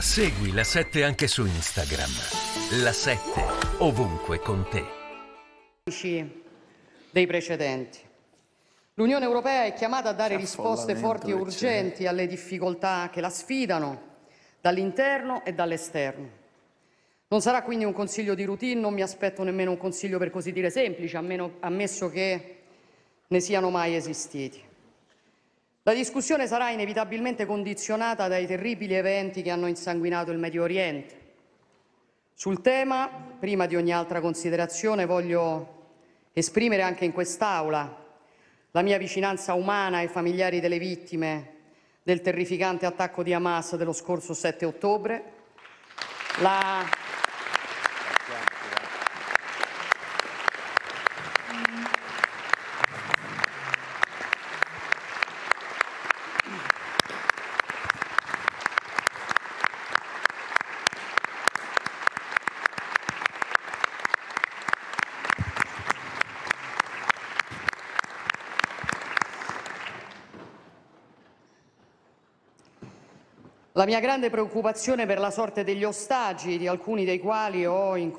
Segui la 7 anche su Instagram. La 7 ovunque con te. Dei precedenti. L'Unione Europea è chiamata a dare risposte forti e urgenti alle difficoltà che la sfidano dall'interno e dall'esterno. Non sarà quindi un consiglio di routine, non mi aspetto nemmeno un consiglio per così dire semplice, ammesso che ne siano mai esistiti. La discussione sarà inevitabilmente condizionata dai terribili eventi che hanno insanguinato il Medio Oriente. Sul tema, prima di ogni altra considerazione, voglio esprimere anche in quest'Aula la mia vicinanza umana ai familiari delle vittime del terrificante attacco di Hamas dello scorso 7 ottobre, la La mia grande preoccupazione per la sorte degli ostaggi, di alcuni dei quali ho incontrato